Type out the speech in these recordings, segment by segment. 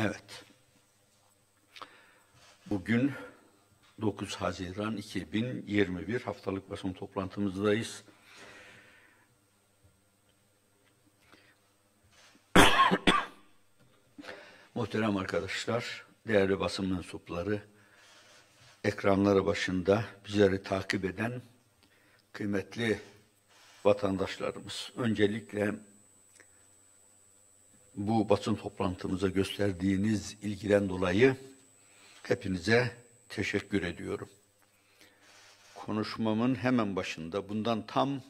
Evet. Bugün 9 Haziran 2021 haftalık basın toplantımızdayız. Muhterem arkadaşlar, değerli basın mensupları, ekranları başında bizleri takip eden kıymetli vatandaşlarımız. Öncelikle bu basın toplantımıza gösterdiğiniz ilgiden dolayı hepinize teşekkür ediyorum. Konuşmamın hemen başında bundan tam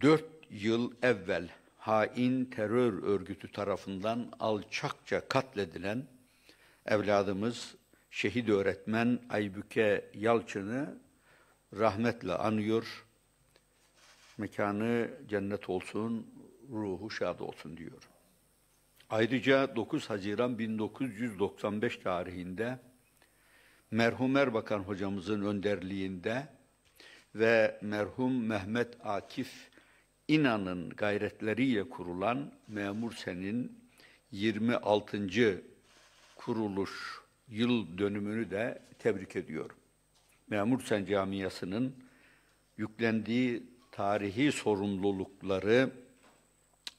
dört yıl evvel hain terör örgütü tarafından alçakça katledilen evladımız şehit öğretmen Aybüke Yalçın'ı rahmetle anıyor. Mekanı cennet olsun, ruhu şad olsun diyorum. Ayrıca 9 Haziran 1995 tarihinde merhum Erbakan hocamızın önderliğinde ve merhum Mehmet Akif İnan'ın gayretleriyle kurulan Memur Sen'in 26. kuruluş yıl dönümünü de tebrik ediyorum. Memur Sen Camiası'nın yüklendiği tarihi sorumlulukları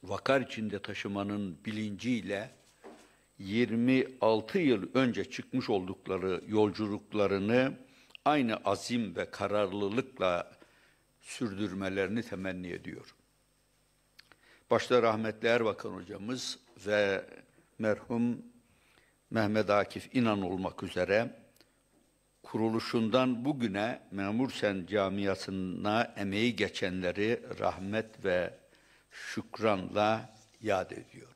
vakar içinde taşımanın bilinciyle 26 yıl önce çıkmış oldukları yolculuklarını aynı azim ve kararlılıkla sürdürmelerini temenni ediyorum. Başta rahmetli Erbakan hocamız ve merhum Mehmet Akif İnan olmak üzere kuruluşundan bugüne Memursen camiasına emeği geçenleri rahmet ve şükranla yad ediyor.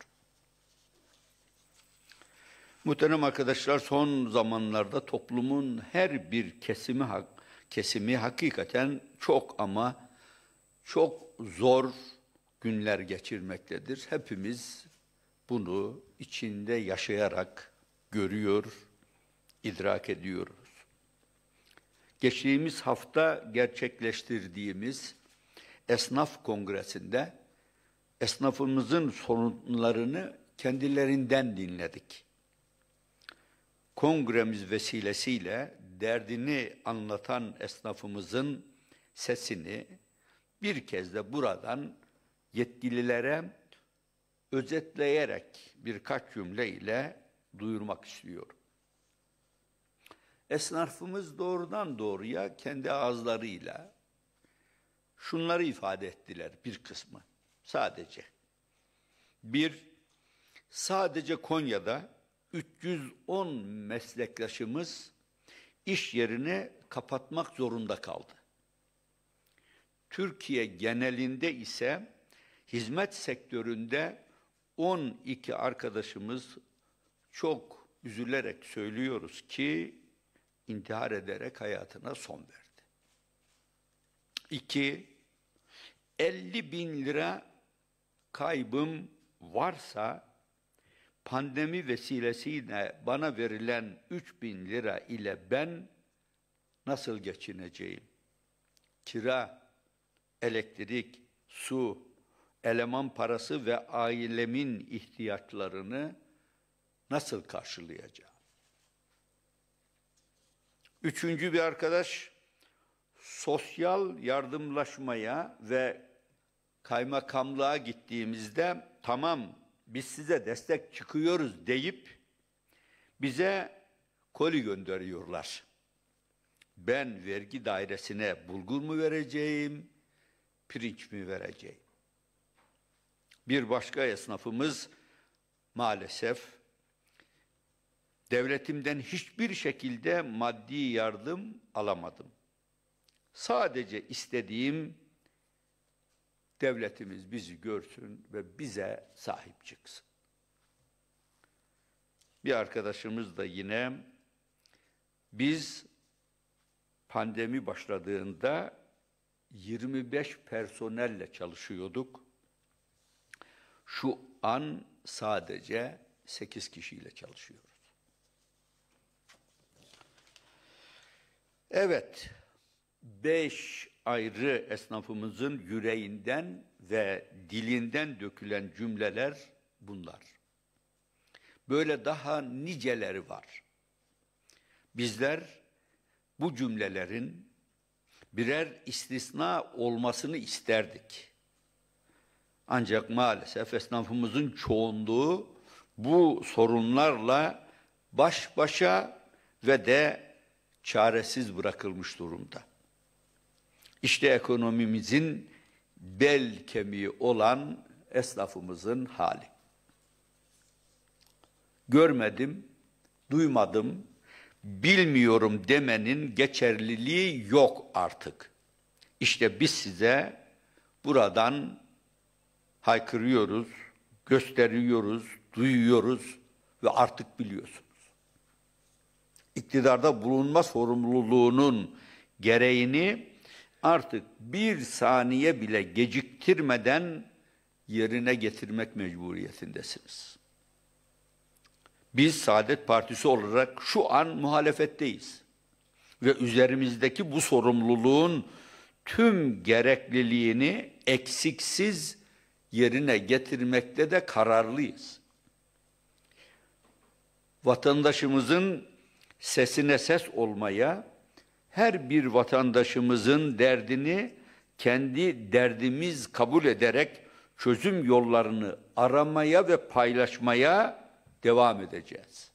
Muhterem arkadaşlar son zamanlarda toplumun her bir kesimi hak, kesimi hakikaten çok ama çok zor günler geçirmektedir. Hepimiz bunu içinde yaşayarak görüyor, idrak ediyoruz. Geçtiğimiz hafta gerçekleştirdiğimiz esnaf kongresinde esnafımızın sorunlarını kendilerinden dinledik. Kongremiz vesilesiyle derdini anlatan esnafımızın sesini bir kez de buradan yetkililere özetleyerek birkaç cümle ile duyurmak istiyorum. Esnafımız doğrudan doğruya kendi ağızlarıyla şunları ifade ettiler bir kısmı. Sadece. Bir, sadece Konya'da 310 meslektaşımız iş yerini kapatmak zorunda kaldı. Türkiye genelinde ise hizmet sektöründe 12 arkadaşımız çok üzülerek söylüyoruz ki intihar ederek hayatına son verdi. İki, 50 bin lira kaybım varsa pandemi vesilesiyle bana verilen 3000 lira ile ben nasıl geçineceğim? Kira, elektrik, su, eleman parası ve ailemin ihtiyaçlarını nasıl karşılayacağım? Üçüncü bir arkadaş sosyal yardımlaşmaya ve kaymakamlığa gittiğimizde tamam biz size destek çıkıyoruz deyip bize koli gönderiyorlar. Ben vergi dairesine bulgur mu vereceğim, pirinç mi vereceğim? Bir başka esnafımız maalesef devletimden hiçbir şekilde maddi yardım alamadım. Sadece istediğim devletimiz bizi görsün ve bize sahip çıksın. Bir arkadaşımız da yine biz pandemi başladığında 25 personelle çalışıyorduk. Şu an sadece 8 kişiyle çalışıyoruz. Evet, 5 ayrı esnafımızın yüreğinden ve dilinden dökülen cümleler bunlar. Böyle daha niceleri var. Bizler bu cümlelerin birer istisna olmasını isterdik. Ancak maalesef esnafımızın çoğunluğu bu sorunlarla baş başa ve de çaresiz bırakılmış durumda. İşte ekonomimizin bel kemiği olan esnafımızın hali. Görmedim, duymadım, bilmiyorum demenin geçerliliği yok artık. İşte biz size buradan haykırıyoruz, gösteriyoruz, duyuyoruz ve artık biliyorsunuz. İktidarda bulunma sorumluluğunun gereğini artık bir saniye bile geciktirmeden yerine getirmek mecburiyetindesiniz. Biz Saadet Partisi olarak şu an muhalefetteyiz. Ve üzerimizdeki bu sorumluluğun tüm gerekliliğini eksiksiz yerine getirmekte de kararlıyız. Vatandaşımızın sesine ses olmaya, her bir vatandaşımızın derdini kendi derdimiz kabul ederek çözüm yollarını aramaya ve paylaşmaya devam edeceğiz.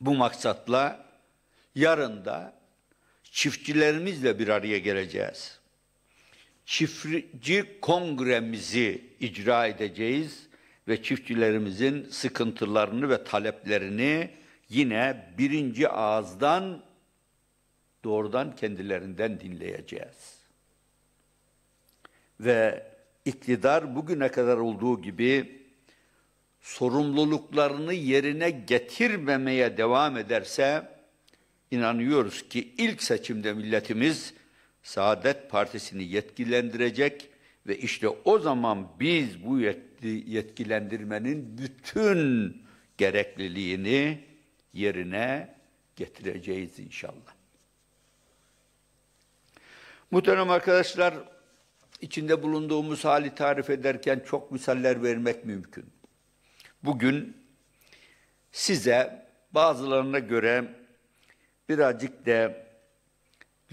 Bu maksatla yarın da çiftçilerimizle bir araya geleceğiz. Çiftçi kongremizi icra edeceğiz ve çiftçilerimizin sıkıntılarını ve taleplerini yine birinci ağızdan doğrudan kendilerinden dinleyeceğiz. Ve iktidar bugüne kadar olduğu gibi sorumluluklarını yerine getirmemeye devam ederse inanıyoruz ki ilk seçimde milletimiz Saadet Partisi'ni yetkilendirecek ve işte o zaman biz bu yetkilendirmenin bütün gerekliliğini yerine getireceğiz inşallah. Muhterem arkadaşlar, içinde bulunduğumuz hali tarif ederken çok misaller vermek mümkün. Bugün size bazılarına göre birazcık da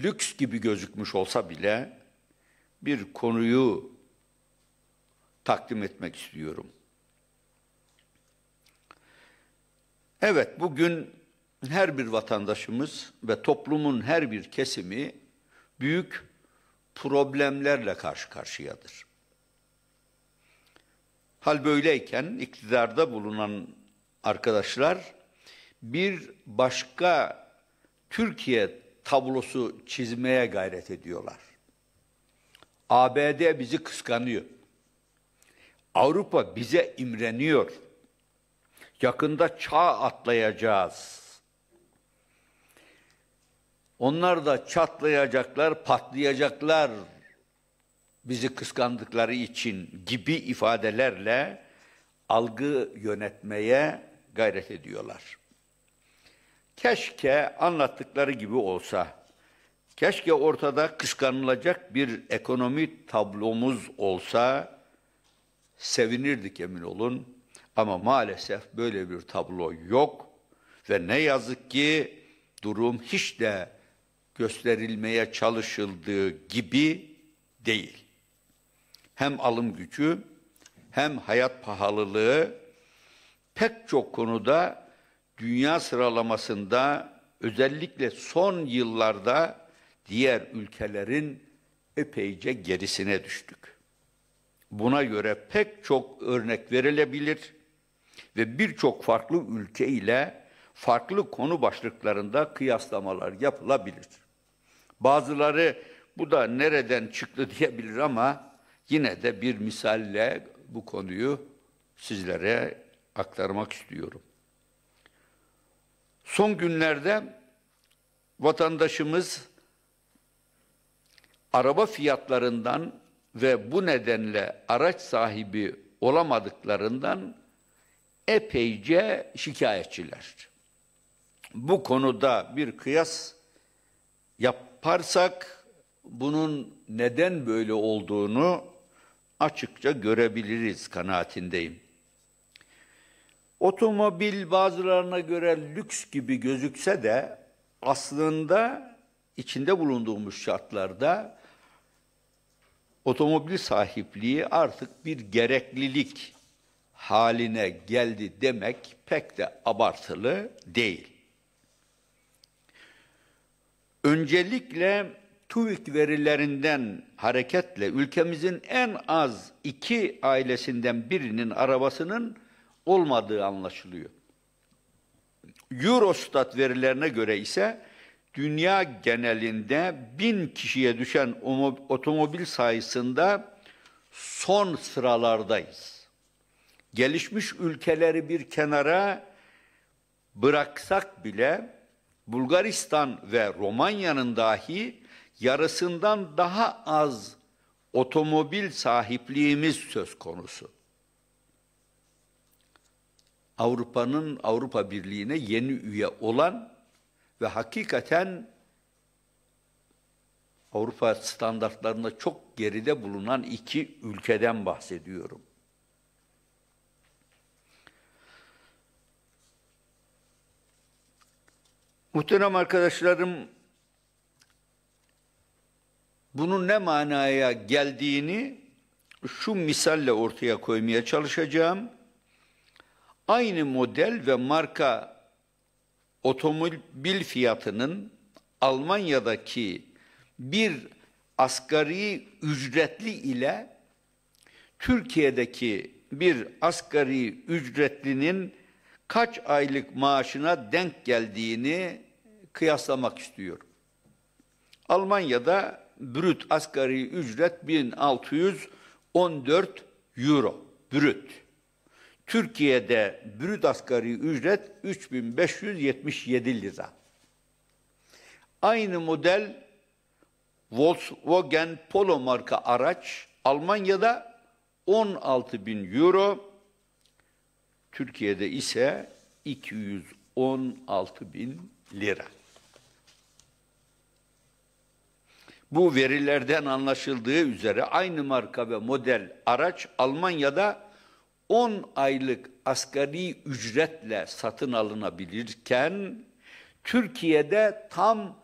lüks gibi gözükmüş olsa bile bir konuyu takdim etmek istiyorum. Evet, bugün her bir vatandaşımız ve toplumun her bir kesimi büyük problemlerle karşı karşıyadır. Hal böyleyken iktidarda bulunan arkadaşlar bir başka Türkiye tablosu çizmeye gayret ediyorlar. ABD bizi kıskanıyor. Avrupa bize imreniyor. Yakında çağ atlayacağız.'' Onlar da çatlayacaklar, patlayacaklar bizi kıskandıkları için gibi ifadelerle algı yönetmeye gayret ediyorlar. Keşke anlattıkları gibi olsa. Keşke ortada kıskanılacak bir ekonomi tablomuz olsa sevinirdik emin olun. Ama maalesef böyle bir tablo yok ve ne yazık ki durum hiç de gösterilmeye çalışıldığı gibi değil. Hem alım gücü hem hayat pahalılığı pek çok konuda dünya sıralamasında özellikle son yıllarda diğer ülkelerin epeyce gerisine düştük. Buna göre pek çok örnek verilebilir ve birçok farklı ülke ile farklı konu başlıklarında kıyaslamalar yapılabilir. Bazıları bu da nereden çıktı diyebilir ama yine de bir misalle bu konuyu sizlere aktarmak istiyorum. Son günlerde vatandaşımız araba fiyatlarından ve bu nedenle araç sahibi olamadıklarından epeyce şikayetçiler. Bu konuda bir kıyas yap yaparsak bunun neden böyle olduğunu açıkça görebiliriz kanaatindeyim. Otomobil bazılarına göre lüks gibi gözükse de aslında içinde bulunduğumuz şartlarda otomobil sahipliği artık bir gereklilik haline geldi demek pek de abartılı değil. Öncelikle TÜİK verilerinden hareketle ülkemizin en az iki ailesinden birinin arabasının olmadığı anlaşılıyor. Eurostat verilerine göre ise dünya genelinde bin kişiye düşen otomobil sayısında son sıralardayız. Gelişmiş ülkeleri bir kenara bıraksak bile Bulgaristan ve Romanya'nın dahi yarısından daha az otomobil sahipliğimiz söz konusu. Avrupa'nın Avrupa Birliği'ne yeni üye olan ve hakikaten Avrupa standartlarında çok geride bulunan iki ülkeden bahsediyorum. Muhterem arkadaşlarım, bunun ne manaya geldiğini şu misalle ortaya koymaya çalışacağım. Aynı model ve marka otomobil fiyatının Almanya'daki bir asgari ücretli ile Türkiye'deki bir asgari ücretlinin kaç aylık maaşına denk geldiğini kıyaslamak istiyorum. Almanya'da brüt asgari ücret 1614 euro brüt. Türkiye'de brüt asgari ücret 3577 lira. Aynı model Volkswagen Polo marka araç Almanya'da 16 bin euro, Türkiye'de ise 216 bin lira. Bu verilerden anlaşıldığı üzere aynı marka ve model araç Almanya'da 10 aylık asgari ücretle satın alınabilirken Türkiye'de tam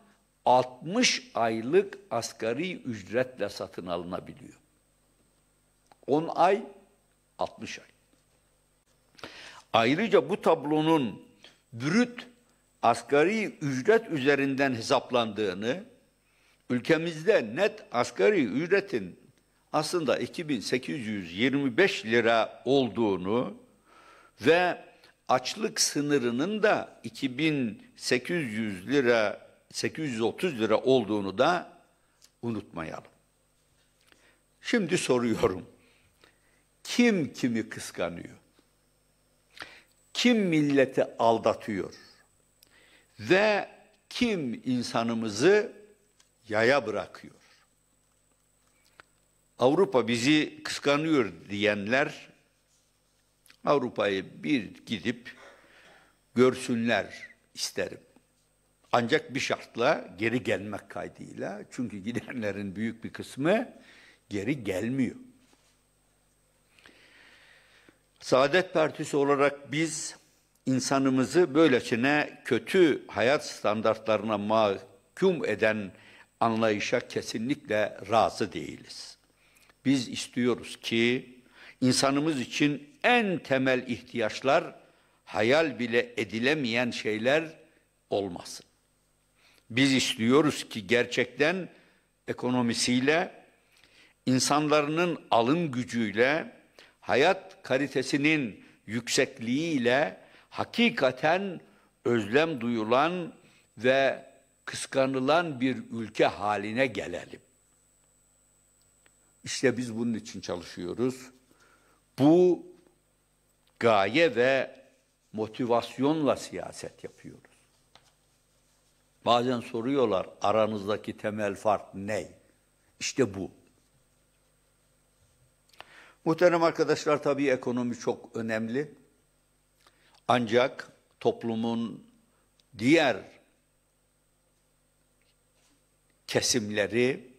60 aylık asgari ücretle satın alınabiliyor. 10 ay, 60 ay. Ayrıca bu tablonun brüt asgari ücret üzerinden hesaplandığını, ülkemizde net asgari ücretin aslında 2825 lira olduğunu ve açlık sınırının da 2800 lira 830 lira olduğunu da unutmayalım. Şimdi soruyorum. Kim kimi kıskanıyor? kim milleti aldatıyor ve kim insanımızı yaya bırakıyor. Avrupa bizi kıskanıyor diyenler Avrupa'yı bir gidip görsünler isterim. Ancak bir şartla geri gelmek kaydıyla. Çünkü gidenlerin büyük bir kısmı geri gelmiyor. Saadet Partisi olarak biz insanımızı böylesine kötü hayat standartlarına mahkum eden anlayışa kesinlikle razı değiliz. Biz istiyoruz ki insanımız için en temel ihtiyaçlar hayal bile edilemeyen şeyler olmasın. Biz istiyoruz ki gerçekten ekonomisiyle, insanların alım gücüyle, hayat kalitesinin yüksekliğiyle hakikaten özlem duyulan ve kıskanılan bir ülke haline gelelim. İşte biz bunun için çalışıyoruz. Bu gaye ve motivasyonla siyaset yapıyoruz. Bazen soruyorlar aranızdaki temel fark ne? İşte bu. Muhterem arkadaşlar tabii ekonomi çok önemli. Ancak toplumun diğer kesimleri,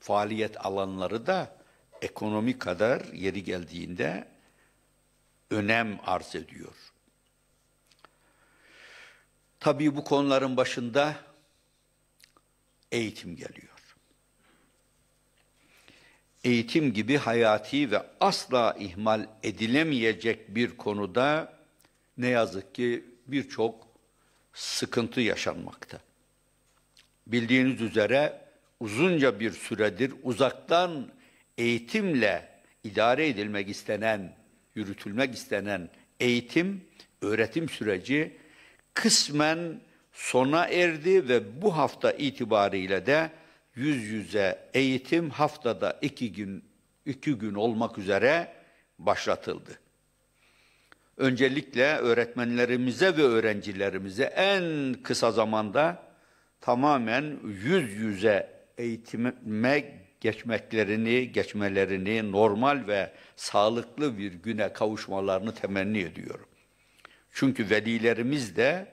faaliyet alanları da ekonomi kadar yeri geldiğinde önem arz ediyor. Tabii bu konuların başında eğitim geliyor eğitim gibi hayati ve asla ihmal edilemeyecek bir konuda ne yazık ki birçok sıkıntı yaşanmakta. Bildiğiniz üzere uzunca bir süredir uzaktan eğitimle idare edilmek istenen, yürütülmek istenen eğitim, öğretim süreci kısmen sona erdi ve bu hafta itibariyle de yüz yüze eğitim haftada iki gün, iki gün olmak üzere başlatıldı. Öncelikle öğretmenlerimize ve öğrencilerimize en kısa zamanda tamamen yüz yüze eğitime geçmeklerini, geçmelerini, normal ve sağlıklı bir güne kavuşmalarını temenni ediyorum. Çünkü velilerimiz de,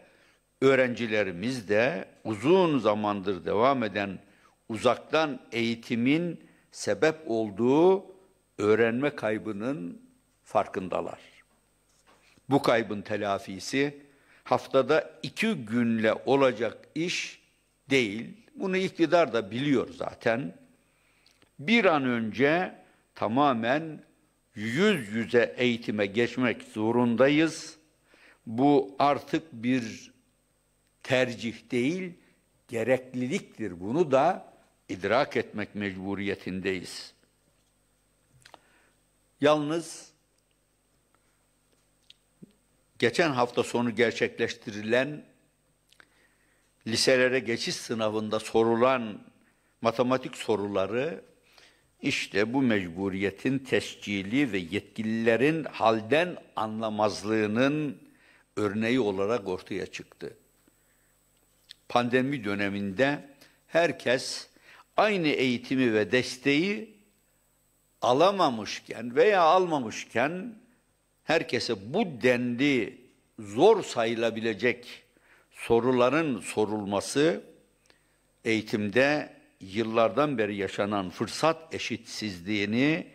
öğrencilerimiz de uzun zamandır devam eden uzaktan eğitimin sebep olduğu öğrenme kaybının farkındalar. Bu kaybın telafisi haftada iki günle olacak iş değil. Bunu iktidar da biliyor zaten. Bir an önce tamamen yüz yüze eğitime geçmek zorundayız. Bu artık bir tercih değil, gerekliliktir. Bunu da idrak etmek mecburiyetindeyiz. Yalnız geçen hafta sonu gerçekleştirilen liselere geçiş sınavında sorulan matematik soruları işte bu mecburiyetin tescili ve yetkililerin halden anlamazlığının örneği olarak ortaya çıktı. Pandemi döneminde herkes aynı eğitimi ve desteği alamamışken veya almamışken herkese bu dendi zor sayılabilecek soruların sorulması eğitimde yıllardan beri yaşanan fırsat eşitsizliğini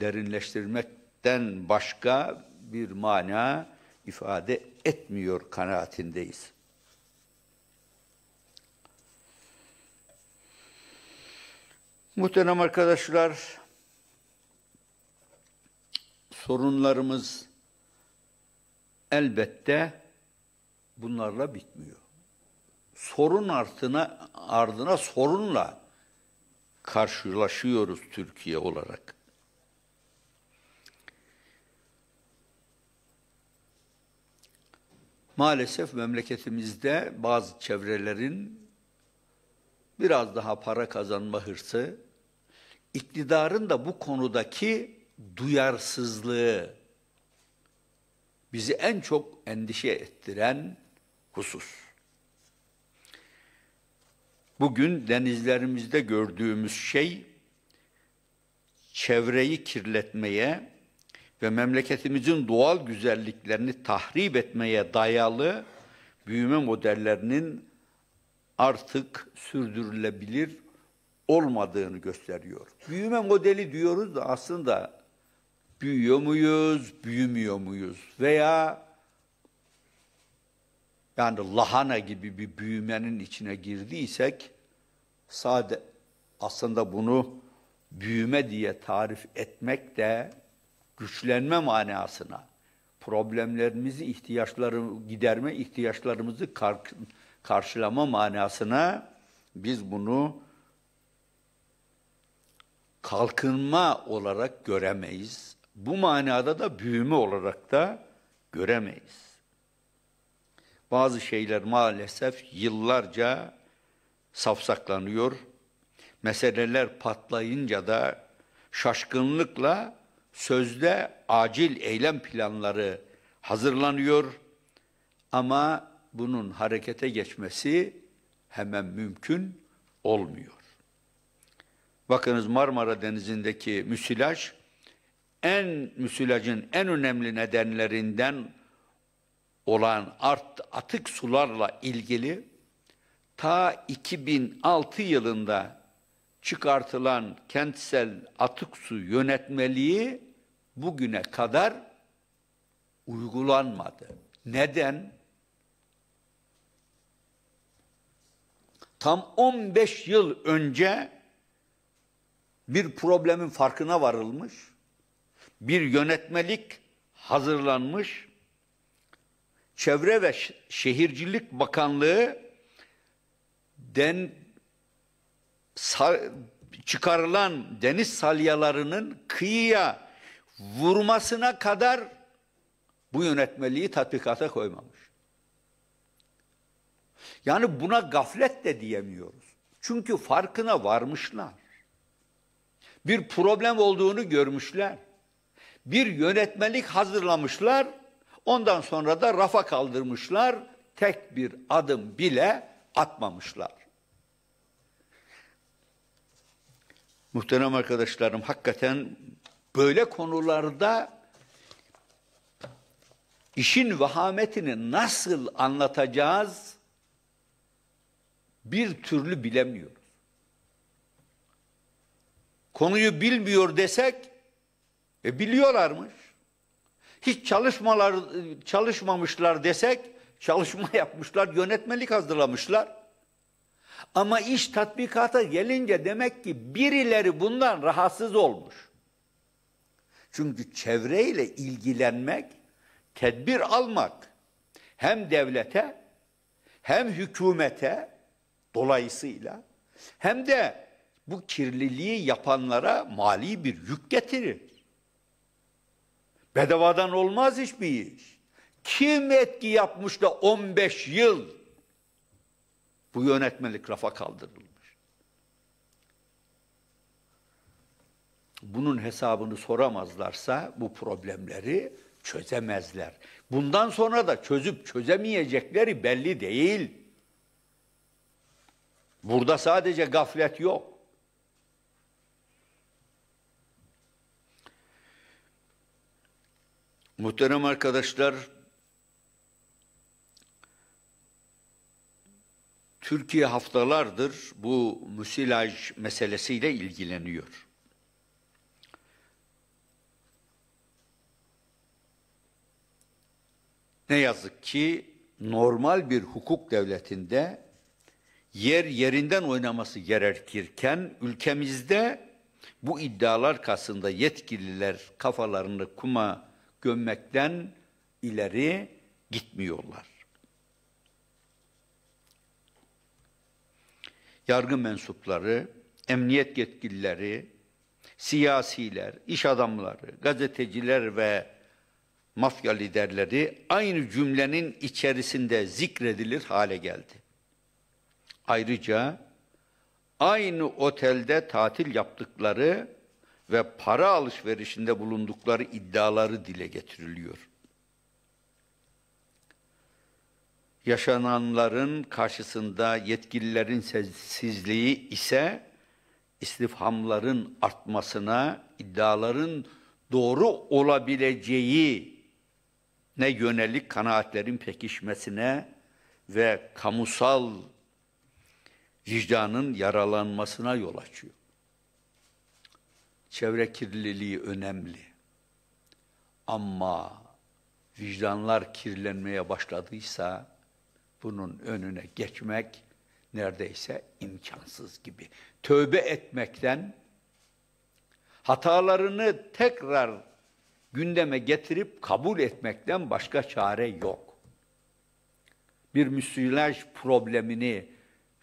derinleştirmekten başka bir mana ifade etmiyor kanaatindeyiz. Muhterem arkadaşlar, sorunlarımız elbette bunlarla bitmiyor. Sorun ardına ardına sorunla karşılaşıyoruz Türkiye olarak. Maalesef memleketimizde bazı çevrelerin biraz daha para kazanma hırsı iktidarın da bu konudaki duyarsızlığı bizi en çok endişe ettiren husus. Bugün denizlerimizde gördüğümüz şey çevreyi kirletmeye ve memleketimizin doğal güzelliklerini tahrip etmeye dayalı büyüme modellerinin artık sürdürülebilir olmadığını gösteriyor. Büyüme modeli diyoruz da aslında büyüyor muyuz, büyümüyor muyuz? Veya yani lahana gibi bir büyümenin içine girdiysek sade aslında bunu büyüme diye tarif etmek de güçlenme manasına problemlerimizi, ihtiyaçları giderme, ihtiyaçlarımızı kar karşılama manasına biz bunu kalkınma olarak göremeyiz. Bu manada da büyüme olarak da göremeyiz. Bazı şeyler maalesef yıllarca safsaklanıyor. Meseleler patlayınca da şaşkınlıkla sözde acil eylem planları hazırlanıyor ama bunun harekete geçmesi hemen mümkün olmuyor. Bakınız Marmara Denizi'ndeki müsilaj en müsilajın en önemli nedenlerinden olan art, atık sularla ilgili ta 2006 yılında çıkartılan kentsel atık su yönetmeliği bugüne kadar uygulanmadı. Neden? Tam 15 yıl önce bir problemin farkına varılmış, bir yönetmelik hazırlanmış, Çevre ve Şehircilik Bakanlığı den çıkarılan deniz salyalarının kıyıya vurmasına kadar bu yönetmeliği tatbikata koymamış. Yani buna gaflet de diyemiyoruz. Çünkü farkına varmışlar bir problem olduğunu görmüşler. Bir yönetmelik hazırlamışlar. Ondan sonra da rafa kaldırmışlar. Tek bir adım bile atmamışlar. Muhterem arkadaşlarım hakikaten böyle konularda işin vahametini nasıl anlatacağız bir türlü bilemiyor konuyu bilmiyor desek e, biliyorlarmış. Hiç çalışmalar çalışmamışlar desek çalışma yapmışlar, yönetmelik hazırlamışlar. Ama iş tatbikata gelince demek ki birileri bundan rahatsız olmuş. Çünkü çevreyle ilgilenmek, tedbir almak hem devlete hem hükümete dolayısıyla hem de bu kirliliği yapanlara mali bir yük getirir. Bedavadan olmaz hiçbir iş. Kim etki yapmış da 15 yıl bu yönetmelik rafa kaldırılmış. Bunun hesabını soramazlarsa bu problemleri çözemezler. Bundan sonra da çözüp çözemeyecekleri belli değil. Burada sadece gaflet yok. Muhterem arkadaşlar, Türkiye haftalardır bu müsilaj meselesiyle ilgileniyor. Ne yazık ki normal bir hukuk devletinde yer yerinden oynaması gerekirken ülkemizde bu iddialar karşısında yetkililer kafalarını kuma gömmekten ileri gitmiyorlar. Yargı mensupları, emniyet yetkilileri, siyasiler, iş adamları, gazeteciler ve mafya liderleri aynı cümlenin içerisinde zikredilir hale geldi. Ayrıca aynı otelde tatil yaptıkları ve para alışverişinde bulundukları iddiaları dile getiriliyor. Yaşananların karşısında yetkililerin sessizliği ise istifhamların artmasına, iddiaların doğru olabileceği ne yönelik kanaatlerin pekişmesine ve kamusal vicdanın yaralanmasına yol açıyor çevre kirliliği önemli. Ama vicdanlar kirlenmeye başladıysa bunun önüne geçmek neredeyse imkansız gibi. Tövbe etmekten hatalarını tekrar gündeme getirip kabul etmekten başka çare yok. Bir müsilaj problemini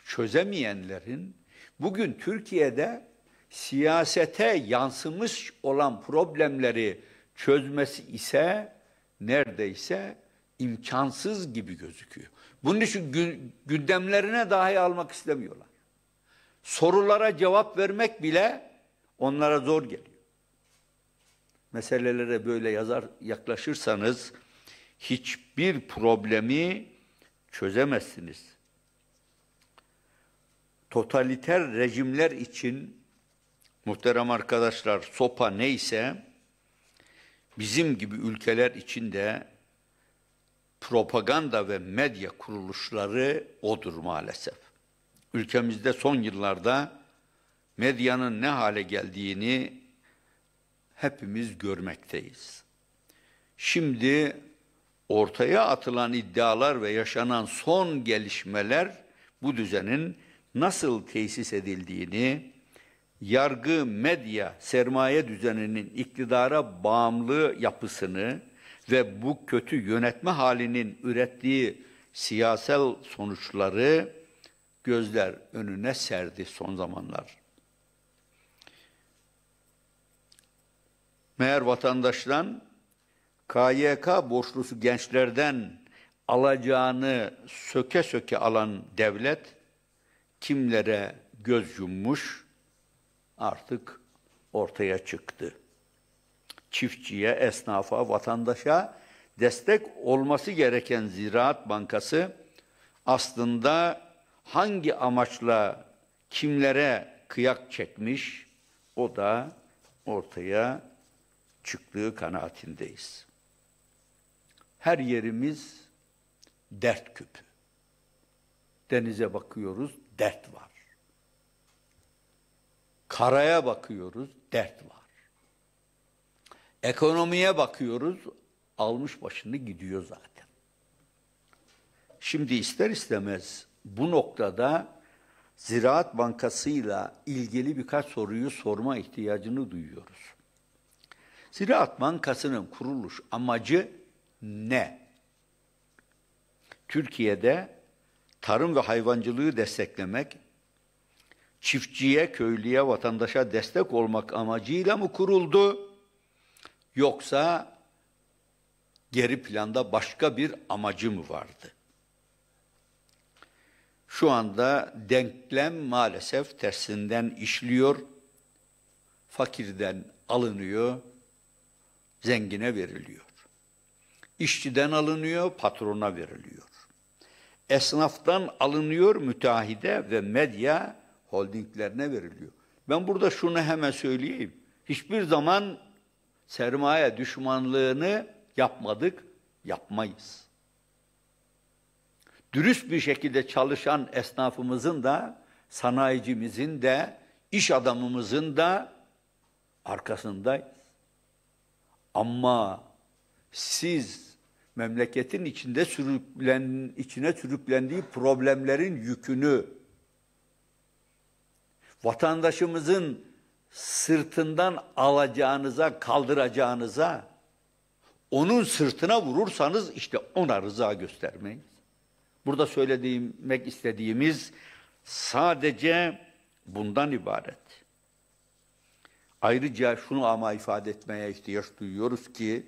çözemeyenlerin bugün Türkiye'de siyasete yansımış olan problemleri çözmesi ise neredeyse imkansız gibi gözüküyor. Bunun için gündemlerine dahi almak istemiyorlar. Sorulara cevap vermek bile onlara zor geliyor. Meselelere böyle yazar yaklaşırsanız hiçbir problemi çözemezsiniz. Totaliter rejimler için Muhterem arkadaşlar, sopa neyse bizim gibi ülkeler içinde propaganda ve medya kuruluşları odur maalesef. Ülkemizde son yıllarda medyanın ne hale geldiğini hepimiz görmekteyiz. Şimdi ortaya atılan iddialar ve yaşanan son gelişmeler bu düzenin nasıl tesis edildiğini yargı, medya, sermaye düzeninin iktidara bağımlı yapısını ve bu kötü yönetme halinin ürettiği siyasal sonuçları gözler önüne serdi son zamanlar. Meğer vatandaştan KYK borçlusu gençlerden alacağını söke söke alan devlet kimlere göz yummuş, artık ortaya çıktı. Çiftçiye, esnafa, vatandaşa destek olması gereken Ziraat Bankası aslında hangi amaçla kimlere kıyak çekmiş o da ortaya çıktığı kanaatindeyiz. Her yerimiz dert küpü. Denize bakıyoruz, dert var. Karaya bakıyoruz, dert var. Ekonomiye bakıyoruz, almış başını gidiyor zaten. Şimdi ister istemez bu noktada Ziraat Bankası'yla ilgili birkaç soruyu sorma ihtiyacını duyuyoruz. Ziraat Bankası'nın kuruluş amacı ne? Türkiye'de tarım ve hayvancılığı desteklemek, çiftçiye, köylüye, vatandaşa destek olmak amacıyla mı kuruldu? Yoksa geri planda başka bir amacı mı vardı? Şu anda denklem maalesef tersinden işliyor. Fakirden alınıyor, zengine veriliyor. İşçiden alınıyor, patrona veriliyor. Esnaftan alınıyor, müteahhide ve medya holdinglerine veriliyor. Ben burada şunu hemen söyleyeyim. Hiçbir zaman sermaye düşmanlığını yapmadık, yapmayız. Dürüst bir şekilde çalışan esnafımızın da, sanayicimizin de, iş adamımızın da arkasındayız. Ama siz memleketin içinde sürüklen, içine sürüklendiği problemlerin yükünü vatandaşımızın sırtından alacağınıza, kaldıracağınıza, onun sırtına vurursanız işte ona rıza göstermeyiz. Burada söylemek istediğimiz sadece bundan ibaret. Ayrıca şunu ama ifade etmeye ihtiyaç duyuyoruz ki,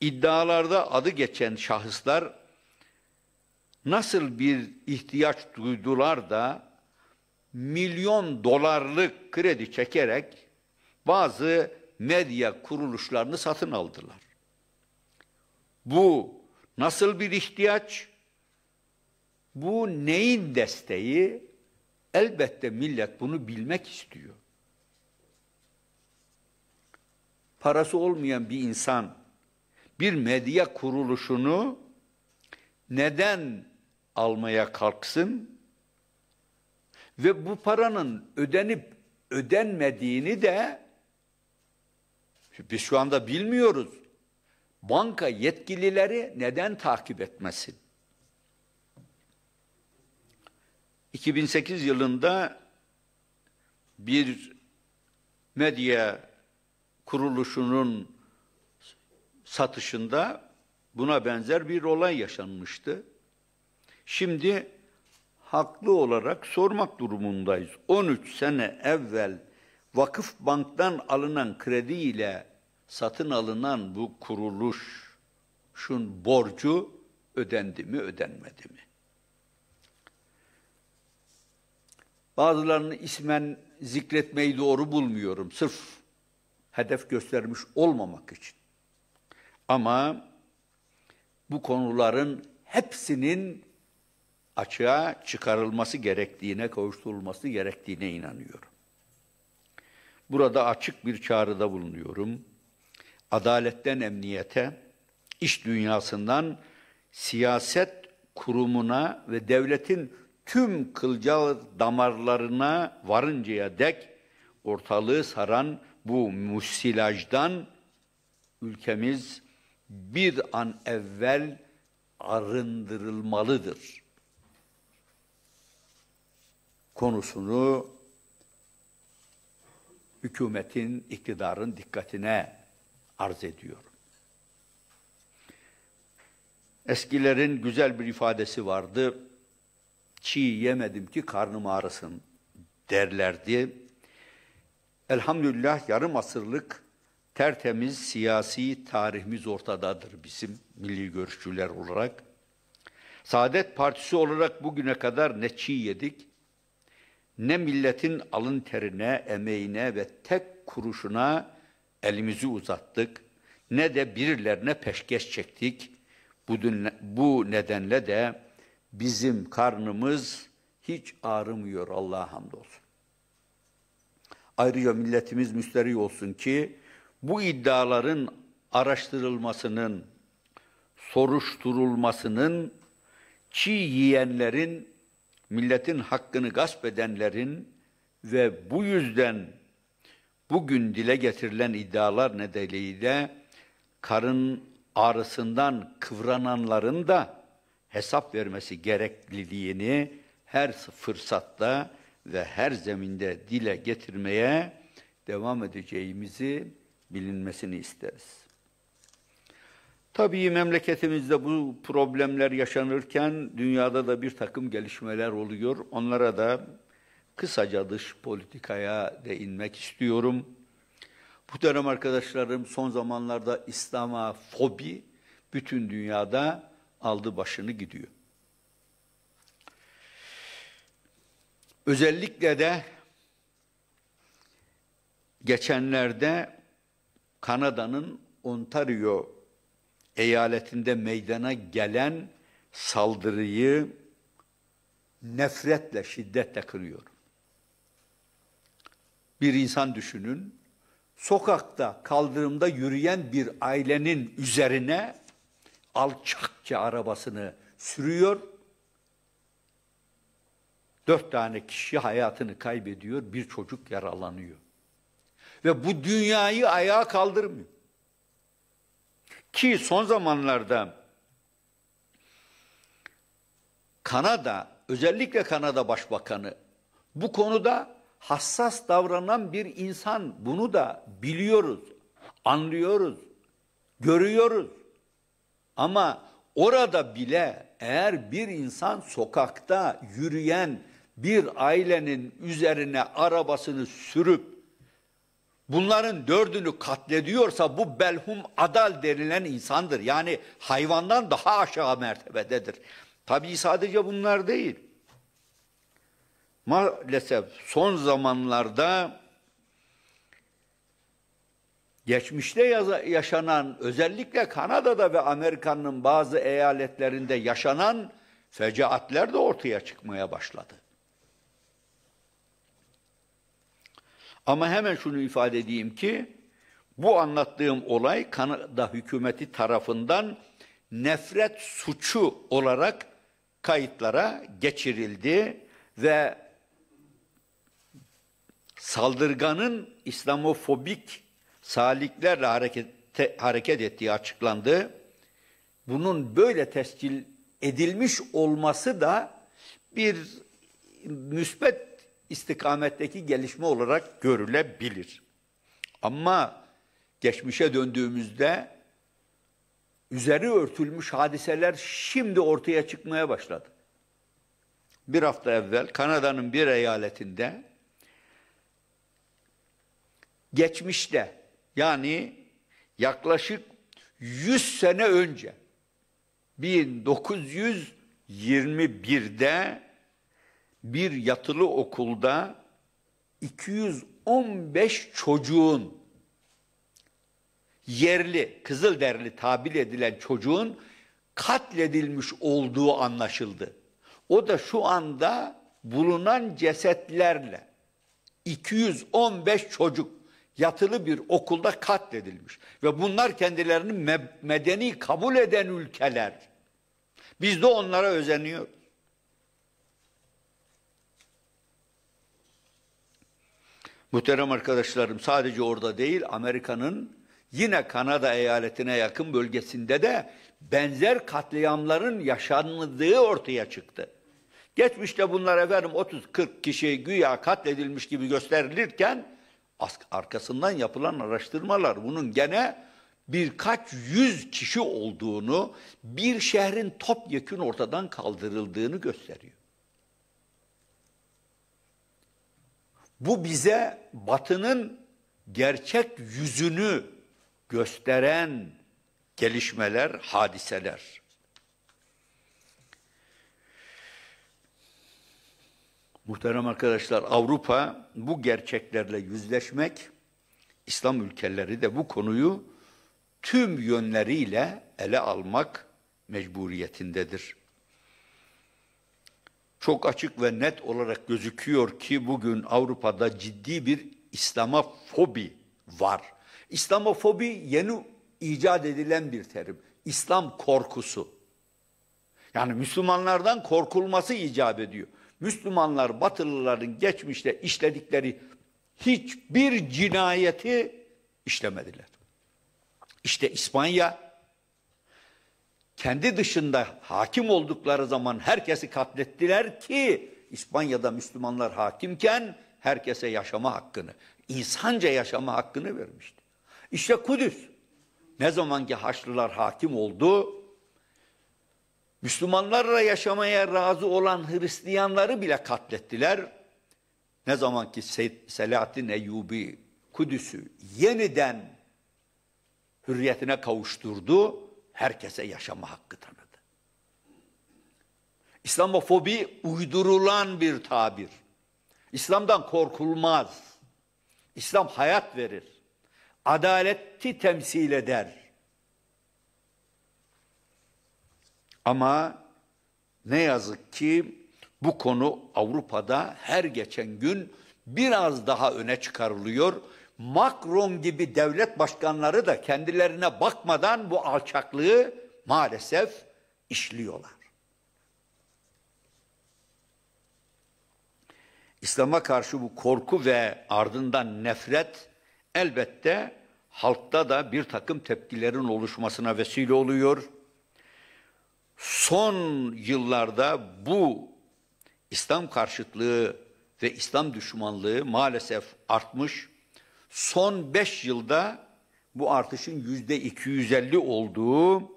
iddialarda adı geçen şahıslar nasıl bir ihtiyaç duydular da milyon dolarlık kredi çekerek bazı medya kuruluşlarını satın aldılar. Bu nasıl bir ihtiyaç? Bu neyin desteği? Elbette millet bunu bilmek istiyor. Parası olmayan bir insan bir medya kuruluşunu neden almaya kalksın? Ve bu paranın ödenip ödenmediğini de biz şu anda bilmiyoruz. Banka yetkilileri neden takip etmesin? 2008 yılında bir medya kuruluşunun satışında buna benzer bir olay yaşanmıştı. Şimdi haklı olarak sormak durumundayız. 13 sene evvel Vakıf Bank'tan alınan kredi ile satın alınan bu kuruluş şun borcu ödendi mi, ödenmedi mi? Bazılarını ismen zikretmeyi doğru bulmuyorum. Sırf hedef göstermiş olmamak için. Ama bu konuların hepsinin açığa çıkarılması gerektiğine, kavuşturulması gerektiğine inanıyorum. Burada açık bir çağrıda bulunuyorum. Adaletten emniyete, iş dünyasından siyaset kurumuna ve devletin tüm kılcal damarlarına varıncaya dek ortalığı saran bu musilajdan ülkemiz bir an evvel arındırılmalıdır.'' konusunu hükümetin, iktidarın dikkatine arz ediyor. Eskilerin güzel bir ifadesi vardı. Çiğ yemedim ki karnım ağrısın derlerdi. Elhamdülillah yarım asırlık tertemiz siyasi tarihimiz ortadadır bizim milli görüşçüler olarak. Saadet Partisi olarak bugüne kadar ne çiğ yedik ne milletin alın terine, emeğine ve tek kuruşuna elimizi uzattık, ne de birilerine peşkeş çektik. Bu, nedenle de bizim karnımız hiç ağrımıyor Allah'a hamdolsun. Ayrıca milletimiz müsterih olsun ki bu iddiaların araştırılmasının, soruşturulmasının, çiğ yiyenlerin milletin hakkını gasp edenlerin ve bu yüzden bugün dile getirilen iddialar nedeniyle karın ağrısından kıvrananların da hesap vermesi gerekliliğini her fırsatta ve her zeminde dile getirmeye devam edeceğimizi bilinmesini isteriz. Tabii memleketimizde bu problemler yaşanırken dünyada da bir takım gelişmeler oluyor. Onlara da kısaca dış politikaya değinmek istiyorum. Bu dönem arkadaşlarım son zamanlarda İslamafobi bütün dünyada aldı başını gidiyor. Özellikle de geçenlerde Kanada'nın Ontario eyaletinde meydana gelen saldırıyı nefretle, şiddetle kınıyorum. Bir insan düşünün, sokakta, kaldırımda yürüyen bir ailenin üzerine alçakça arabasını sürüyor. Dört tane kişi hayatını kaybediyor, bir çocuk yaralanıyor. Ve bu dünyayı ayağa kaldırmıyor. Ki son zamanlarda Kanada, özellikle Kanada Başbakanı bu konuda hassas davranan bir insan. Bunu da biliyoruz, anlıyoruz, görüyoruz. Ama orada bile eğer bir insan sokakta yürüyen bir ailenin üzerine arabasını sürüp bunların dördünü katlediyorsa bu belhum adal denilen insandır. Yani hayvandan daha aşağı mertebededir. Tabii sadece bunlar değil. Maalesef son zamanlarda geçmişte yaşanan özellikle Kanada'da ve Amerika'nın bazı eyaletlerinde yaşanan fecaatler de ortaya çıkmaya başladı. Ama hemen şunu ifade edeyim ki bu anlattığım olay Kanada hükümeti tarafından nefret suçu olarak kayıtlara geçirildi ve saldırganın İslamofobik saliklerle harekete, hareket ettiği açıklandı. Bunun böyle tescil edilmiş olması da bir müspet istikametteki gelişme olarak görülebilir. Ama geçmişe döndüğümüzde üzeri örtülmüş hadiseler şimdi ortaya çıkmaya başladı. Bir hafta evvel Kanada'nın bir eyaletinde geçmişte yani yaklaşık 100 sene önce 1921'de bir yatılı okulda 215 çocuğun yerli, Kızılderili tabir edilen çocuğun katledilmiş olduğu anlaşıldı. O da şu anda bulunan cesetlerle 215 çocuk yatılı bir okulda katledilmiş. Ve bunlar kendilerini medeni kabul eden ülkeler. Biz de onlara özeniyoruz. Muhterem arkadaşlarım sadece orada değil Amerika'nın yine Kanada eyaletine yakın bölgesinde de benzer katliamların yaşandığı ortaya çıktı. Geçmişte bunlar efendim 30-40 kişi güya katledilmiş gibi gösterilirken arkasından yapılan araştırmalar bunun gene birkaç yüz kişi olduğunu, bir şehrin topyekün ortadan kaldırıldığını gösteriyor. Bu bize batının gerçek yüzünü gösteren gelişmeler, hadiseler. Muhterem arkadaşlar Avrupa bu gerçeklerle yüzleşmek, İslam ülkeleri de bu konuyu tüm yönleriyle ele almak mecburiyetindedir çok açık ve net olarak gözüküyor ki bugün Avrupa'da ciddi bir İslamofobi var. İslamofobi yeni icat edilen bir terim. İslam korkusu. Yani Müslümanlardan korkulması icap ediyor. Müslümanlar Batılıların geçmişte işledikleri hiçbir cinayeti işlemediler. İşte İspanya kendi dışında hakim oldukları zaman herkesi katlettiler ki İspanya'da Müslümanlar hakimken herkese yaşama hakkını, insanca yaşama hakkını vermişti. İşte Kudüs. Ne zamanki Haçlılar hakim oldu, Müslümanlarla yaşamaya razı olan Hristiyanları bile katlettiler. Ne zamanki Selahattin Eyyubi Kudüs'ü yeniden hürriyetine kavuşturdu, herkese yaşama hakkı tanıdı. İslamofobi uydurulan bir tabir. İslam'dan korkulmaz. İslam hayat verir. Adaleti temsil eder. Ama ne yazık ki bu konu Avrupa'da her geçen gün biraz daha öne çıkarılıyor Macron gibi devlet başkanları da kendilerine bakmadan bu alçaklığı maalesef işliyorlar. İslam'a karşı bu korku ve ardından nefret elbette halkta da bir takım tepkilerin oluşmasına vesile oluyor. Son yıllarda bu İslam karşıtlığı ve İslam düşmanlığı maalesef artmış son 5 yılda bu artışın yüzde 250 olduğu,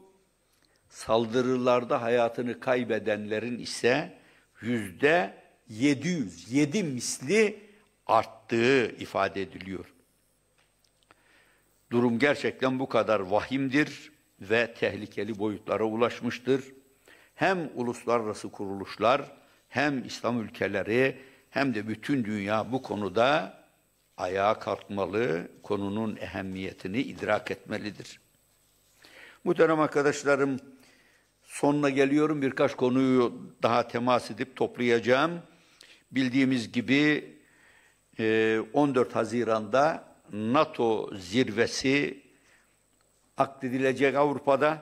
saldırılarda hayatını kaybedenlerin ise yüzde 700, 7 misli arttığı ifade ediliyor. Durum gerçekten bu kadar vahimdir ve tehlikeli boyutlara ulaşmıştır. Hem uluslararası kuruluşlar, hem İslam ülkeleri, hem de bütün dünya bu konuda ayağa kalkmalı, konunun ehemmiyetini idrak etmelidir. Muhterem arkadaşlarım, sonuna geliyorum. Birkaç konuyu daha temas edip toplayacağım. Bildiğimiz gibi 14 e, Haziran'da NATO zirvesi akdedilecek Avrupa'da.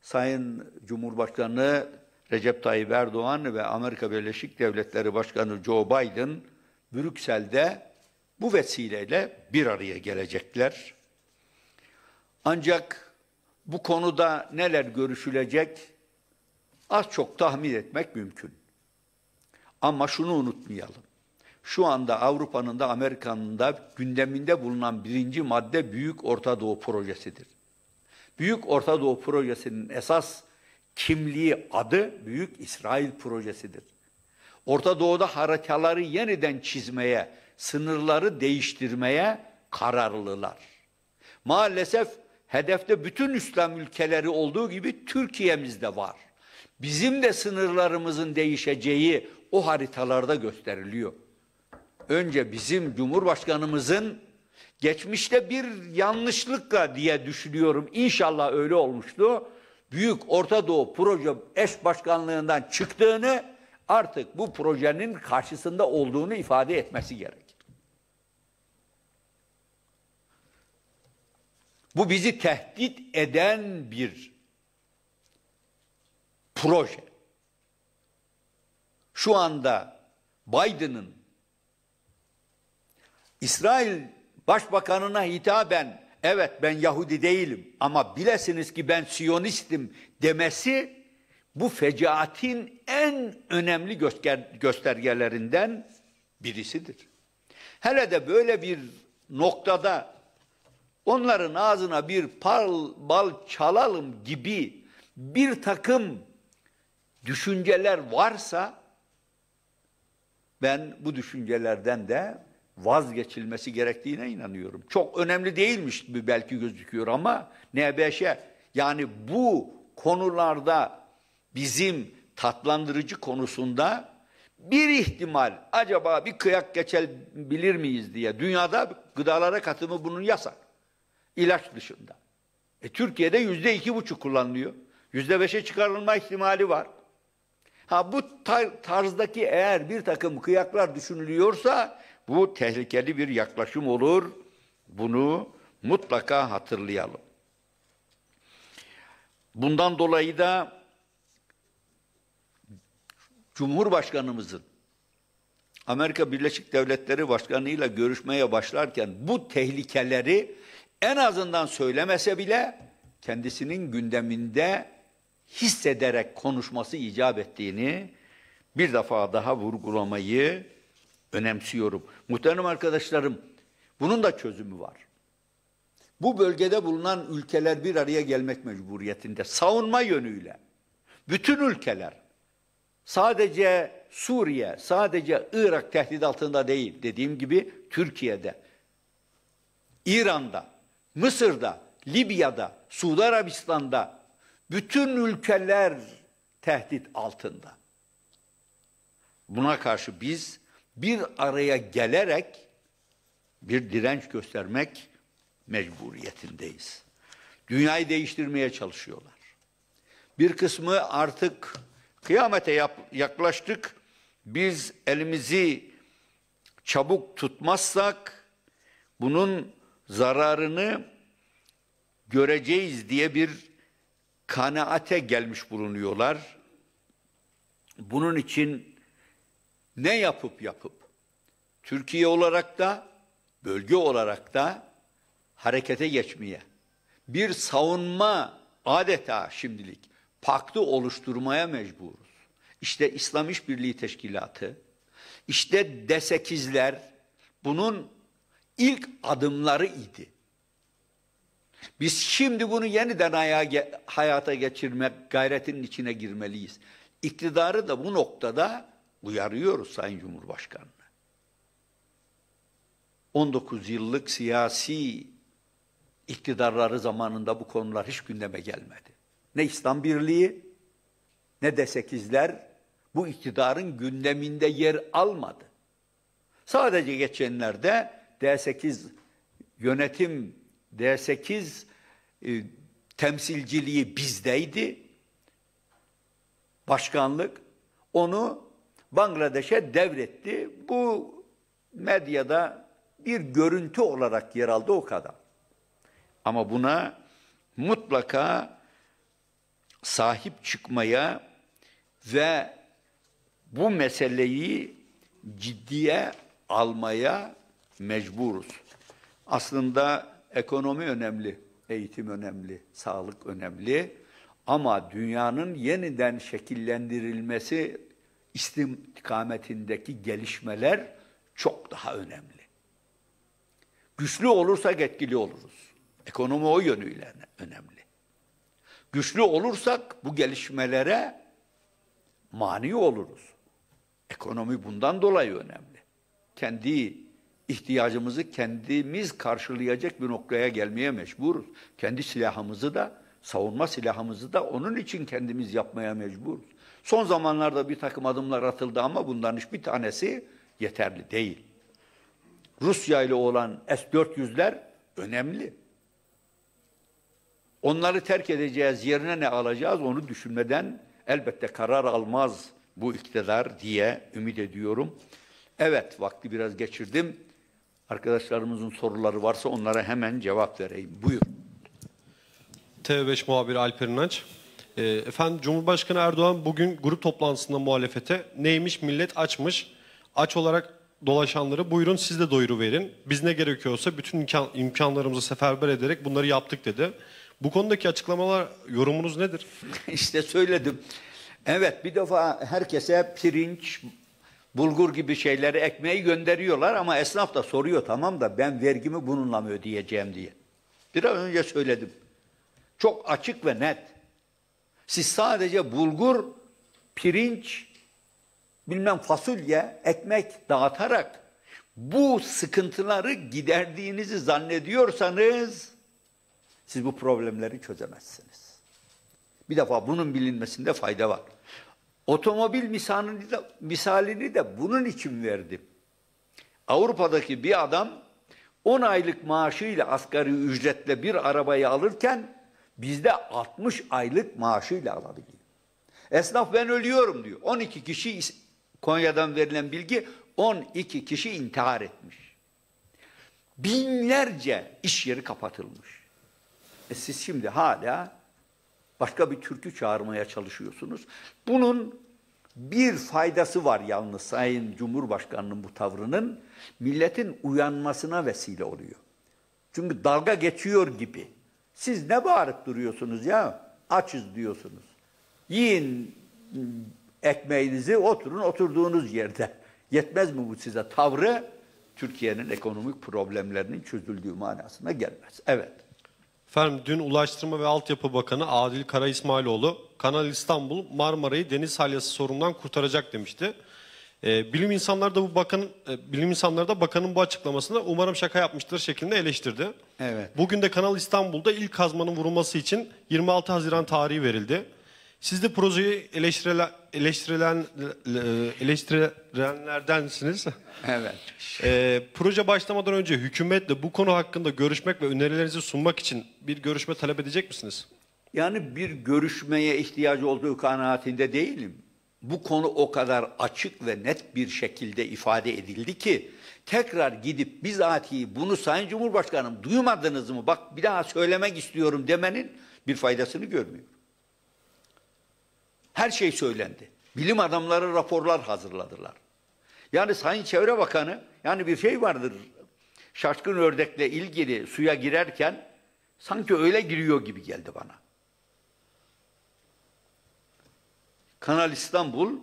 Sayın Cumhurbaşkanı Recep Tayyip Erdoğan ve Amerika Birleşik Devletleri Başkanı Joe Biden Brüksel'de bu vesileyle bir araya gelecekler. Ancak bu konuda neler görüşülecek az çok tahmin etmek mümkün. Ama şunu unutmayalım. Şu anda Avrupa'nın da Amerika'nın da gündeminde bulunan birinci madde Büyük Orta Doğu Projesi'dir. Büyük Orta Doğu Projesi'nin esas kimliği, adı Büyük İsrail Projesi'dir. Orta Doğu'da haritaları yeniden çizmeye, sınırları değiştirmeye kararlılar. Maalesef hedefte bütün İslam ülkeleri olduğu gibi Türkiye'mizde var. Bizim de sınırlarımızın değişeceği o haritalarda gösteriliyor. Önce bizim Cumhurbaşkanımızın geçmişte bir yanlışlıkla diye düşünüyorum inşallah öyle olmuştu. Büyük Orta Doğu proje eş başkanlığından çıktığını artık bu projenin karşısında olduğunu ifade etmesi gerek. Bu bizi tehdit eden bir proje. Şu anda Biden'ın İsrail Başbakanına hitaben evet ben Yahudi değilim ama bilesiniz ki ben Siyonistim demesi bu fecaatin en önemli göstergelerinden birisidir. Hele de böyle bir noktada onların ağzına bir pal, bal çalalım gibi bir takım düşünceler varsa ben bu düşüncelerden de vazgeçilmesi gerektiğine inanıyorum. Çok önemli değilmiş gibi belki gözüküyor ama nebeşe yani bu konularda bizim tatlandırıcı konusunda bir ihtimal acaba bir kıyak geçebilir miyiz diye dünyada gıdalara katımı bunun yasak. İlaç dışında. E, Türkiye'de yüzde iki buçuk kullanılıyor. Yüzde beşe çıkarılma ihtimali var. Ha bu tarzdaki eğer bir takım kıyaklar düşünülüyorsa bu tehlikeli bir yaklaşım olur. Bunu mutlaka hatırlayalım. Bundan dolayı da Cumhurbaşkanımızın Amerika Birleşik Devletleri Başkanı ile görüşmeye başlarken bu tehlikeleri en azından söylemese bile kendisinin gündeminde hissederek konuşması icap ettiğini bir defa daha vurgulamayı önemsiyorum. Muhterem arkadaşlarım, bunun da çözümü var. Bu bölgede bulunan ülkeler bir araya gelmek mecburiyetinde savunma yönüyle. Bütün ülkeler sadece Suriye, sadece Irak tehdit altında değil dediğim gibi Türkiye'de, İran'da, Mısır'da, Libya'da, Suudi Arabistan'da bütün ülkeler tehdit altında. Buna karşı biz bir araya gelerek bir direnç göstermek mecburiyetindeyiz. Dünyayı değiştirmeye çalışıyorlar. Bir kısmı artık kıyamete yaklaştık. Biz elimizi çabuk tutmazsak bunun zararını göreceğiz diye bir kanaate gelmiş bulunuyorlar. Bunun için ne yapıp yapıp Türkiye olarak da bölge olarak da harekete geçmeye, bir savunma adeta şimdilik paktı oluşturmaya mecburuz. İşte İslam İşbirliği Teşkilatı, işte D8'ler bunun ilk adımları idi. Biz şimdi bunu yeniden ayağa, hayata geçirmek gayretinin içine girmeliyiz. İktidarı da bu noktada uyarıyoruz Sayın Cumhurbaşkanı. 19 yıllık siyasi iktidarları zamanında bu konular hiç gündeme gelmedi. Ne İslam Birliği ne de 8'ler bu iktidarın gündeminde yer almadı. Sadece geçenlerde D8 yönetim, D8 e, temsilciliği bizdeydi. Başkanlık onu Bangladeş'e devretti. Bu medyada bir görüntü olarak yer aldı o kadar. Ama buna mutlaka sahip çıkmaya ve bu meseleyi ciddiye almaya mecburuz. Aslında ekonomi önemli, eğitim önemli, sağlık önemli ama dünyanın yeniden şekillendirilmesi istikametindeki gelişmeler çok daha önemli. Güçlü olursak etkili oluruz. Ekonomi o yönüyle önemli. Güçlü olursak bu gelişmelere mani oluruz. Ekonomi bundan dolayı önemli. Kendi ihtiyacımızı kendimiz karşılayacak bir noktaya gelmeye mecburuz. Kendi silahımızı da, savunma silahımızı da onun için kendimiz yapmaya mecburuz. Son zamanlarda bir takım adımlar atıldı ama bunların hiçbir tanesi yeterli değil. Rusya ile olan S-400'ler önemli. Onları terk edeceğiz, yerine ne alacağız onu düşünmeden elbette karar almaz bu iktidar diye ümit ediyorum. Evet, vakti biraz geçirdim. Arkadaşlarımızın soruları varsa onlara hemen cevap vereyim. Buyur. TV5 muhabiri Alper İnanç. Ee, efendim Cumhurbaşkanı Erdoğan bugün grup toplantısında muhalefete neymiş millet açmış. Aç olarak dolaşanları buyurun siz de doyuru verin. Biz ne gerekiyorsa bütün imkan, imkanlarımızı seferber ederek bunları yaptık dedi. Bu konudaki açıklamalar yorumunuz nedir? İşte söyledim. Evet bir defa herkese pirinç, bulgur gibi şeyleri ekmeği gönderiyorlar ama esnaf da soruyor tamam da ben vergimi bununla mı ödeyeceğim diye. Biraz önce söyledim. Çok açık ve net. Siz sadece bulgur, pirinç, bilmem fasulye, ekmek dağıtarak bu sıkıntıları giderdiğinizi zannediyorsanız siz bu problemleri çözemezsiniz. Bir defa bunun bilinmesinde fayda var. Otomobil misalini de, misalini de bunun için verdim. Avrupa'daki bir adam 10 aylık maaşıyla asgari ücretle bir arabayı alırken bizde 60 aylık maaşıyla alabiliyor. Esnaf ben ölüyorum diyor. 12 kişi Konya'dan verilen bilgi 12 kişi intihar etmiş. Binlerce iş yeri kapatılmış. E siz şimdi hala başka bir türkü çağırmaya çalışıyorsunuz. Bunun bir faydası var yalnız Sayın Cumhurbaşkanı'nın bu tavrının milletin uyanmasına vesile oluyor. Çünkü dalga geçiyor gibi. Siz ne bağırıp duruyorsunuz ya? Açız diyorsunuz. Yiyin ekmeğinizi oturun oturduğunuz yerde. Yetmez mi bu size tavrı? Türkiye'nin ekonomik problemlerinin çözüldüğü manasına gelmez. Evet. Efendim dün Ulaştırma ve Altyapı Bakanı Adil Kara İsmailoğlu Kanal İstanbul Marmara'yı deniz halyası sorunundan kurtaracak demişti. Ee, bilim insanları da bu bakanın e, bilim insanları da bakanın bu açıklamasını umarım şaka yapmıştır şeklinde eleştirdi. Evet. Bugün de Kanal İstanbul'da ilk kazmanın vurulması için 26 Haziran tarihi verildi. Siz de projeyi eleştirilen, eleştirilen eleştirenlerdensiniz. Evet. E, proje başlamadan önce hükümetle bu konu hakkında görüşmek ve önerilerinizi sunmak için bir görüşme talep edecek misiniz? Yani bir görüşmeye ihtiyacı olduğu kanaatinde değilim. Bu konu o kadar açık ve net bir şekilde ifade edildi ki tekrar gidip bizatihi bunu Sayın Cumhurbaşkanım duymadınız mı bak bir daha söylemek istiyorum demenin bir faydasını görmüyor. Her şey söylendi. Bilim adamları raporlar hazırladılar. Yani Sayın Çevre Bakanı yani bir şey vardır. Şaşkın ördekle ilgili suya girerken sanki öyle giriyor gibi geldi bana. Kanal İstanbul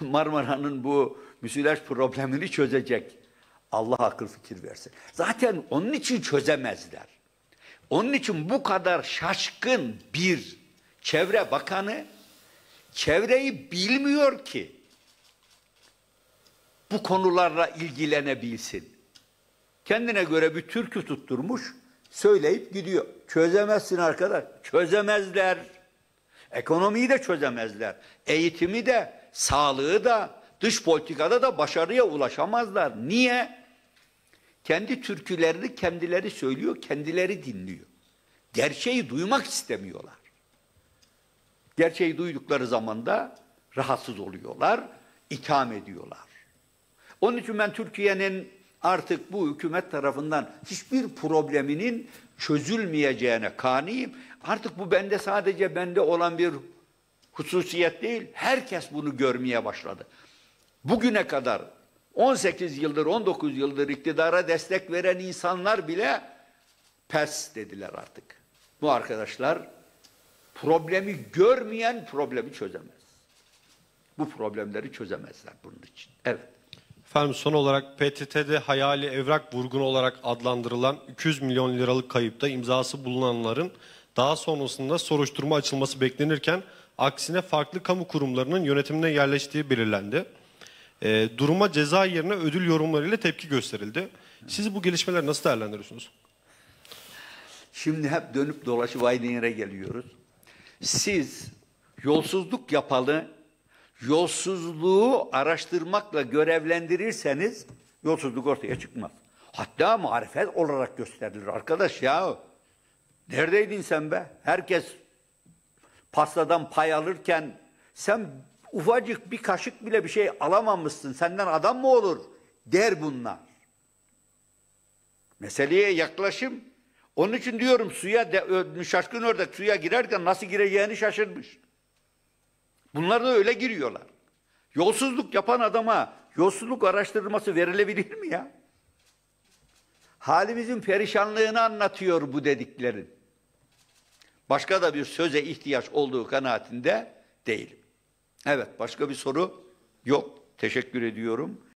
Marmara'nın bu müsilaj problemini çözecek. Allah akıl fikir versin. Zaten onun için çözemezler. Onun için bu kadar şaşkın bir çevre bakanı çevreyi bilmiyor ki bu konularla ilgilenebilsin. Kendine göre bir türkü tutturmuş, söyleyip gidiyor. Çözemezsin arkadaş, çözemezler. Ekonomiyi de çözemezler. Eğitimi de, sağlığı da, dış politikada da başarıya ulaşamazlar. Niye? Kendi türkülerini kendileri söylüyor, kendileri dinliyor. Gerçeği duymak istemiyorlar. Gerçeği duydukları zaman da rahatsız oluyorlar, itham ediyorlar. Onun için ben Türkiye'nin artık bu hükümet tarafından hiçbir probleminin çözülmeyeceğine kaniyim. Artık bu bende sadece bende olan bir hususiyet değil. Herkes bunu görmeye başladı. Bugüne kadar 18 yıldır 19 yıldır iktidara destek veren insanlar bile pes dediler artık. Bu arkadaşlar Problemi görmeyen problemi çözemez. Bu problemleri çözemezler bunun için. Evet. Efendim son olarak PTT'de hayali evrak vurgunu olarak adlandırılan 200 milyon liralık kayıpta imzası bulunanların daha sonrasında soruşturma açılması beklenirken aksine farklı kamu kurumlarının yönetimine yerleştiği belirlendi. E, duruma ceza yerine ödül yorumlarıyla tepki gösterildi. Siz bu gelişmeleri nasıl değerlendiriyorsunuz? Şimdi hep dönüp dolaşıp aynı yere geliyoruz. Siz yolsuzluk yapalı, yolsuzluğu araştırmakla görevlendirirseniz yolsuzluk ortaya çıkmaz. Hatta marifet olarak gösterilir arkadaş ya. Neredeydin sen be? Herkes pastadan pay alırken sen ufacık bir kaşık bile bir şey alamamışsın. Senden adam mı olur? Der bunlar. Meseleye yaklaşım onun için diyorum suya de, şaşkın ördek suya girerken nasıl gireceğini şaşırmış. Bunlar da öyle giriyorlar. Yolsuzluk yapan adama yolsuzluk araştırması verilebilir mi ya? Halimizin perişanlığını anlatıyor bu dediklerin. Başka da bir söze ihtiyaç olduğu kanaatinde değilim. Evet başka bir soru yok. Teşekkür ediyorum.